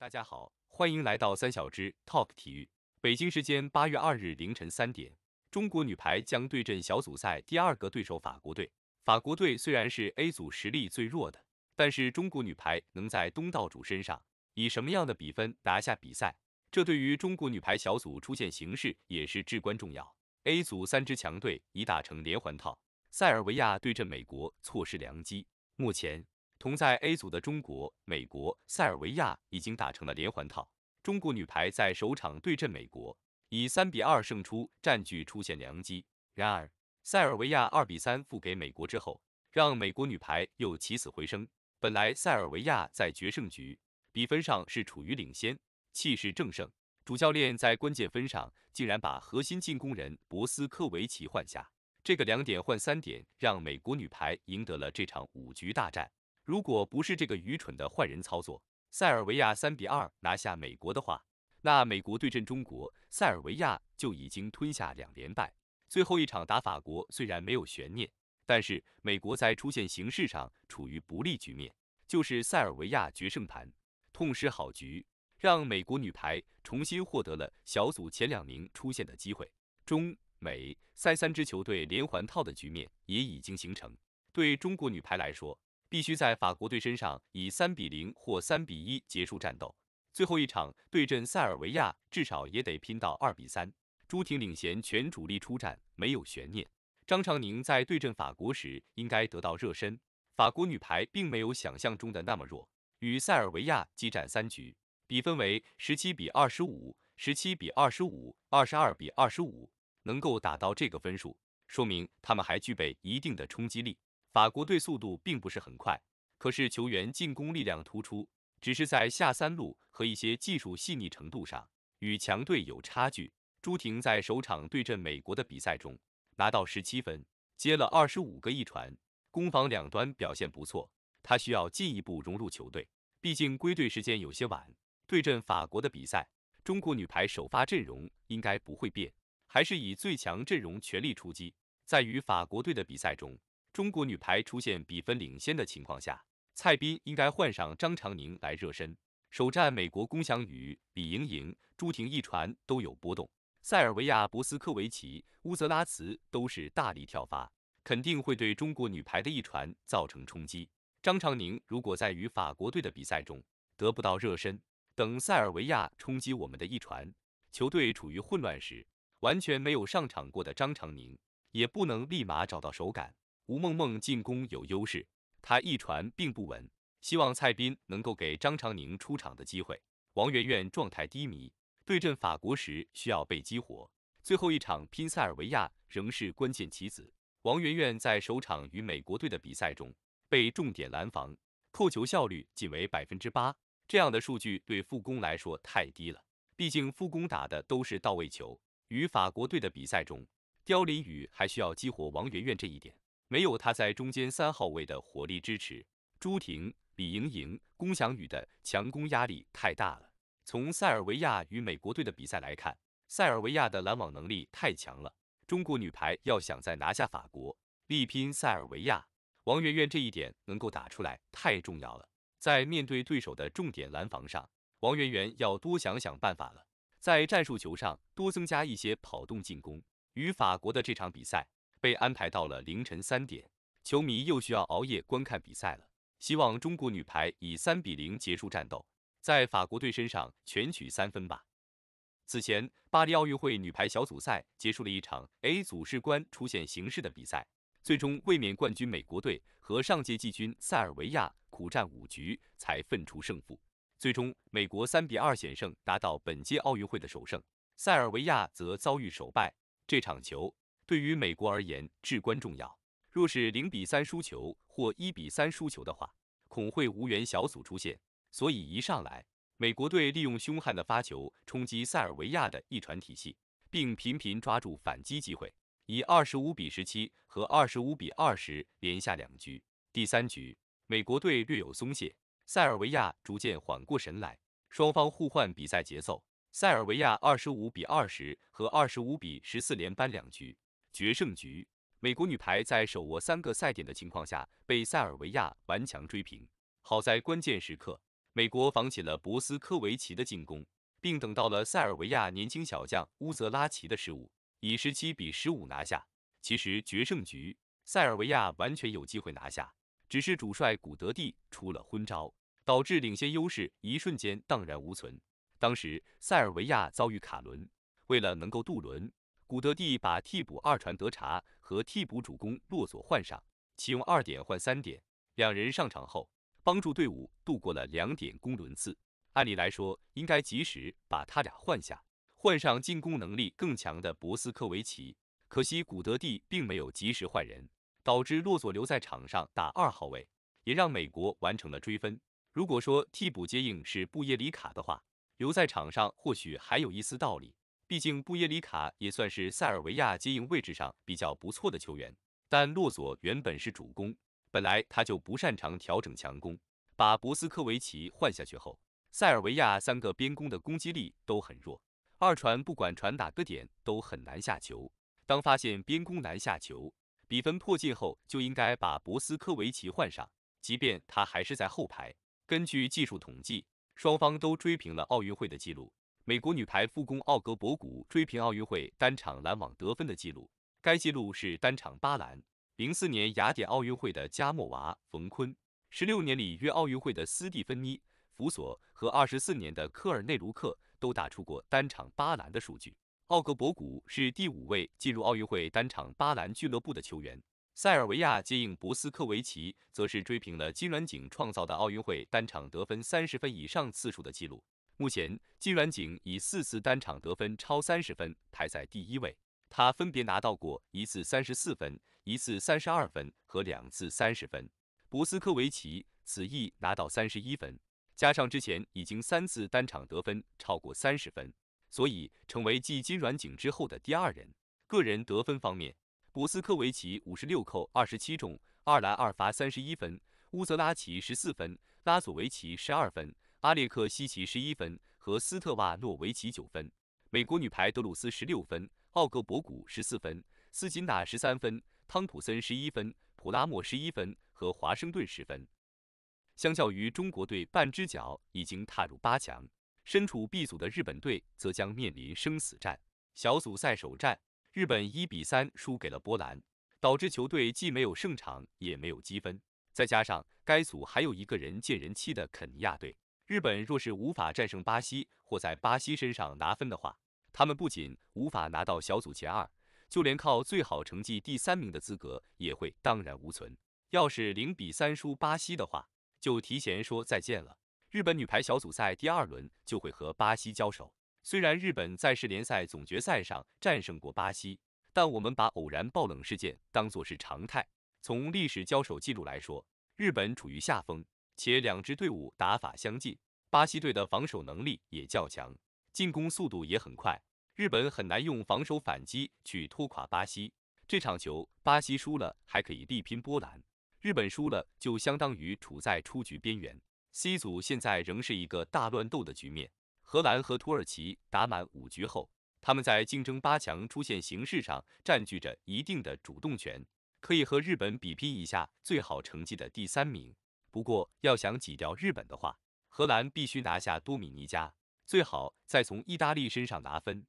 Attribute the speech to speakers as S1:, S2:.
S1: 大家好，欢迎来到三小只 talk 体育。北京时间八月二日凌晨三点，中国女排将对阵小组赛第二个对手法国队。法国队虽然是 A 组实力最弱的，但是中国女排能在东道主身上以什么样的比分拿下比赛，这对于中国女排小组出线形势也是至关重要。A 组三支强队已打成连环套，塞尔维亚对阵美国错失良机。目前同在 A 组的中国、美国、塞尔维亚已经打成了连环套。中国女排在首场对阵美国，以三比二胜出，占据出现良机。然而，塞尔维亚二比三负给美国之后，让美国女排又起死回生。本来塞尔维亚在决胜局比分上是处于领先，气势正盛，主教练在关键分上竟然把核心进攻人博斯科维奇换下，这个两点换三点，让美国女排赢得了这场五局大战。如果不是这个愚蠢的坏人操作，塞尔维亚三比二拿下美国的话，那美国对阵中国，塞尔维亚就已经吞下两连败。最后一场打法国虽然没有悬念，但是美国在出现形势上处于不利局面。就是塞尔维亚决胜盘痛失好局，让美国女排重新获得了小组前两名出线的机会。中美塞三支球队连环套的局面也已经形成，对中国女排来说。必须在法国队身上以三比零或三比一结束战斗。最后一场对阵塞尔维亚，至少也得拼到二比三。朱婷领衔全主力出战，没有悬念。张常宁在对阵法国时应该得到热身。法国女排并没有想象中的那么弱，与塞尔维亚激战三局，比分为十七比二十五、十七比二十五、二十二比二十五，能够打到这个分数，说明她们还具备一定的冲击力。法国队速度并不是很快，可是球员进攻力量突出，只是在下三路和一些技术细腻程度上与强队有差距。朱婷在首场对阵美国的比赛中拿到十七分，接了二十五个一传，攻防两端表现不错。她需要进一步融入球队，毕竟归队时间有些晚。对阵法国的比赛，中国女排首发阵容应该不会变，还是以最强阵容全力出击。在与法国队的比赛中。中国女排出现比分领先的情况下，蔡斌应该换上张常宁来热身。首战美国，龚翔宇、李盈莹、朱婷一传都有波动，塞尔维亚博斯科维奇、乌泽拉茨都是大力跳发，肯定会对中国女排的一传造成冲击。张常宁如果在与法国队的比赛中得不到热身，等塞尔维亚冲击我们的一传，球队处于混乱时，完全没有上场过的张常宁也不能立马找到手感。吴梦梦进攻有优势，她一传并不稳，希望蔡斌能够给张常宁出场的机会。王媛媛状态低迷，对阵法国时需要被激活，最后一场拼塞尔维亚仍是关键棋子。王媛媛在首场与美国队的比赛中被重点拦防，扣球效率仅为百分之八，这样的数据对复攻来说太低了，毕竟复攻打的都是到位球。与法国队的比赛中，刁琳宇还需要激活王媛媛这一点。没有他在中间三号位的火力支持，朱婷、李盈莹、龚翔宇的强攻压力太大了。从塞尔维亚与美国队的比赛来看，塞尔维亚的拦网能力太强了。中国女排要想再拿下法国，力拼塞尔维亚，王媛媛这一点能够打出来太重要了。在面对对手的重点拦防上，王媛媛要多想想办法了。在战术球上多增加一些跑动进攻。与法国的这场比赛。被安排到了凌晨三点，球迷又需要熬夜观看比赛了。希望中国女排以三比零结束战斗，在法国队身上全取三分吧。此前，巴黎奥运会女排小组赛结束了一场 A 组士官出现形势的比赛，最终卫冕冠军美国队和上届季军塞尔维亚苦战五局才分出胜负。最终，美国三比二险胜，达到本届奥运会的首胜；塞尔维亚则遭遇首败。这场球。对于美国而言至关重要。若是零比三输球或一比三输球的话，恐会无缘小组出线。所以一上来，美国队利用凶悍的发球冲击塞尔维亚的一传体系，并频频抓住反击机会，以二十五比十七和二十五比二十连下两局。第三局，美国队略有松懈，塞尔维亚逐渐缓过神来，双方互换比赛节奏，塞尔维亚二十五比二十和二十五比十四连扳两局。决胜局，美国女排在手握三个赛点的情况下被塞尔维亚顽强追平。好在关键时刻，美国防起了博斯科维奇的进攻，并等到了塞尔维亚年轻小将乌泽拉奇的失误，以十七比十五拿下。其实决胜局塞尔维亚完全有机会拿下，只是主帅古德蒂出了昏招，导致领先优势一瞬间荡然无存。当时塞尔维亚遭遇卡轮，为了能够渡轮。古德蒂把替补二传德查和替补主攻洛佐换上，启用二点换三点，两人上场后帮助队伍度过了两点攻轮次。按理来说，应该及时把他俩换下，换上进攻能力更强的博斯科维奇。可惜古德蒂并没有及时换人，导致洛佐留在场上打二号位，也让美国完成了追分。如果说替补接应是布耶里卡的话，留在场上或许还有一丝道理。毕竟布耶里卡也算是塞尔维亚接应位置上比较不错的球员，但洛索原本是主攻，本来他就不擅长调整强攻。把博斯科维奇换下去后，塞尔维亚三个边攻的攻击力都很弱，二传不管传哪个点都很难下球。当发现边攻难下球，比分迫近后，就应该把博斯科维奇换上，即便他还是在后排。根据技术统计，双方都追平了奥运会的记录。美国女排复工，奥格博古追平奥运会单场拦网得分的记录。该记录是单场八篮。零四年雅典奥运会的加莫娃、冯坤，十六年里约奥运会的斯蒂芬妮·福索和二十四年的科尔内卢克都打出过单场八篮的数据。奥格博古是第五位进入奥运会单场八篮俱乐部的球员。塞尔维亚接应博斯科维奇则是追平了金软井创造的奥运会单场得分三十分以上次数的记录。目前，金软景以四次单场得分超三十分排在第一位。他分别拿到过一次三十四分、一次三十二分和两次三十分。博斯科维奇此役拿到三十一分，加上之前已经三次单场得分超过三十分，所以成为继金软景之后的第二人。个人得分方面，博斯科维奇五十六扣二十七中，二篮二发三十一分；乌泽拉奇十四分，拉佐维奇十二分。阿列克西奇十一分和斯特瓦诺维奇九分，美国女排德鲁斯十六分，奥格博古十四分，斯金纳十三分，汤普森十一分，普拉莫十一分和华盛顿十分。相较于中国队半只脚已经踏入八强，身处 B 组的日本队则将面临生死战。小组赛首战，日本一比三输给了波兰，导致球队既没有胜场也没有积分，再加上该组还有一个人见人欺的肯尼亚队。日本若是无法战胜巴西或在巴西身上拿分的话，他们不仅无法拿到小组前二，就连靠最好成绩第三名的资格也会荡然无存。要是零比三输巴西的话，就提前说再见了。日本女排小组赛第二轮就会和巴西交手。虽然日本在世联赛总决赛上战胜过巴西，但我们把偶然爆冷事件当作是常态。从历史交手记录来说，日本处于下风。且两支队伍打法相近，巴西队的防守能力也较强，进攻速度也很快，日本很难用防守反击去拖垮巴西。这场球巴西输了还可以力拼波兰，日本输了就相当于处在出局边缘。C 组现在仍是一个大乱斗的局面，荷兰和土耳其打满五局后，他们在竞争八强出现形势上占据着一定的主动权，可以和日本比拼一下最好成绩的第三名。不过，要想挤掉日本的话，荷兰必须拿下多米尼加，最好再从意大利身上拿分。